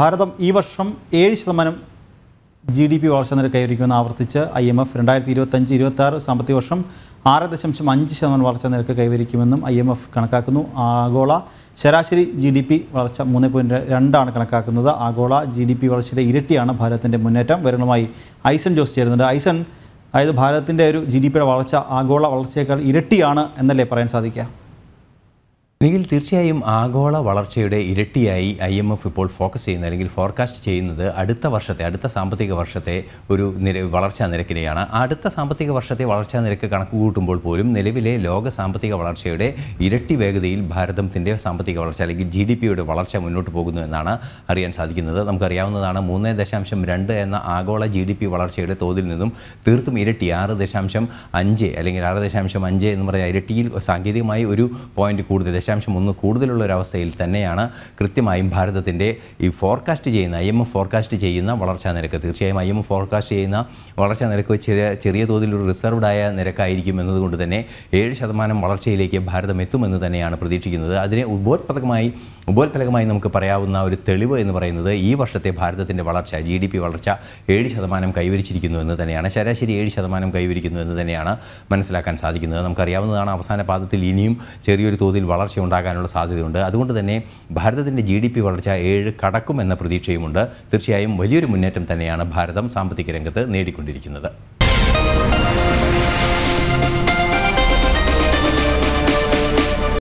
ഭാരതം ഈ വർഷം ഏഴ് ശതമാനം ജി ഡി പി വളർച്ച നിരക്ക് കൈവരിക്കുമെന്ന് ആവർത്തിച്ച് ഐ എം എഫ് രണ്ടായിരത്തി ഇരുപത്തഞ്ച് ആറ് സാമ്പത്തിക വർഷം ആറ് ദശാംശം അഞ്ച് ശതമാനം വളർച്ച നിരക്ക് കൈവരിക്കുമെന്നും ഐ എം എഫ് കണക്കാക്കുന്നു ആഗോള ശരാശരി ജി ഡി പി വളർച്ച മൂന്ന് പോയിൻറ്റ് രണ്ടാണ് കണക്കാക്കുന്നത് ആഗോള ജി ഡി പി വളർച്ചയുടെ ഇരട്ടിയാണ് ഭാരതത്തിൻ്റെ മുന്നേറ്റം വരുന്നതുമായി ഐസൺ ജോസ് ചേരുന്നുണ്ട് ഐസൺ അതായത് ഭാരതത്തിൻ്റെ ഒരു ജി ഡി പിയുടെ വളർച്ച ആഗോള വളർച്ചയേക്കാൾ ഇരട്ടിയാണ് എന്നല്ലേ പറയാൻ സാധിക്കുക നിഖിൽ തീർച്ചയായും ആഗോള വളർച്ചയുടെ ഇരട്ടിയായി ഐ എം എഫ് ഇപ്പോൾ ഫോക്കസ് ചെയ്യുന്ന അല്ലെങ്കിൽ ഫോർകാസ്റ്റ് ചെയ്യുന്നത് അടുത്ത വർഷത്തെ അടുത്ത സാമ്പത്തിക വർഷത്തെ ഒരു നിര വളർച്ചാ നിരക്കിനെയാണ് അടുത്ത സാമ്പത്തിക വർഷത്തെ വളർച്ചാ നിരക്ക് കണക്ക് കൂട്ടുമ്പോൾ പോലും നിലവിലെ ലോക സാമ്പത്തിക വളർച്ചയുടെ ഇരട്ടി വേഗതയിൽ ഭാരതത്തിൻ്റെ സാമ്പത്തിക വളർച്ച അല്ലെങ്കിൽ ജി ഡി പിയുടെ വളർച്ച മുന്നോട്ട് പോകുന്നു എന്നാണ് അറിയാൻ സാധിക്കുന്നത് നമുക്കറിയാവുന്നതാണ് മൂന്ന് ദശാംശം രണ്ട് എന്ന ആഗോള ജി ഡി പി വളർച്ചയുടെ തോതിൽ നിന്നും തീർത്തും ഇരട്ടി ആറ് ദശാംശം അഞ്ച് അല്ലെങ്കിൽ ആറ് ദശാംശം അഞ്ച് എന്ന് പറയുന്ന ഇരട്ടിയിൽ സാങ്കേതികമായി ഒരു പോയിന്റ് കൂടുതൽ ദശാംശം ഒന്ന് കൂടുതലുള്ള ഒരു അവസ്ഥയിൽ തന്നെയാണ് കൃത്യമായും ഭാരതത്തിൻ്റെ ഈ ഫോർകാസ്റ്റ് ചെയ്യുന്ന ഐ എം ഫോർകാസ്റ്റ് ചെയ്യുന്ന വളർച്ചാ നിരക്ക് തീർച്ചയായും ഐ എം ഫോർകാസ്റ്റ് ചെയ്യുന്ന വളർച്ചാ നിരക്ക് ചെറിയ ചെറിയ തോതിലൊരു റിസർവ്ഡായ നിരക്കായിരിക്കും എന്നതുകൊണ്ട് തന്നെ ഏഴ് ശതമാനം വളർച്ചയിലേക്ക് ഭാരതം എത്തുമെന്ന് തന്നെയാണ് പ്രതീക്ഷിക്കുന്നത് അതിനെ ഉപോത്പദകമായി ഉപോത്ഫലകമായി നമുക്ക് പറയാവുന്ന ഒരു തെളിവ് എന്ന് പറയുന്നത് ഈ വർഷത്തെ ഭാരതത്തിൻ്റെ വളർച്ച ജി ഡി പി വളർച്ച ഏഴ് ശതമാനം കൈവരിച്ചിരിക്കുന്നു എന്ന് തന്നെയാണ് ശരാശരി ഏഴ് ശതമാനം കൈവരിക്കുന്നു എന്ന് തന്നെയാണ് മനസ്സിലാക്കാൻ സാധിക്കുന്നത് നമുക്കറിയാവുന്നതാണ് അവസാന പാദത്തിൽ ഇനിയും ചെറിയൊരു തോതിൽ വളർച്ച ഉണ്ടാകാനുള്ള സാധ്യതയുണ്ട് അതുകൊണ്ട് തന്നെ ഭാരതത്തിൻ്റെ ജി ഡി പി വളർച്ച ഏഴ് കടക്കുമെന്ന പ്രതീക്ഷയുമുണ്ട് തീർച്ചയായും വലിയൊരു മുന്നേറ്റം തന്നെയാണ് ഭാരതം സാമ്പത്തിക രംഗത്ത് നേടിക്കൊണ്ടിരിക്കുന്നത്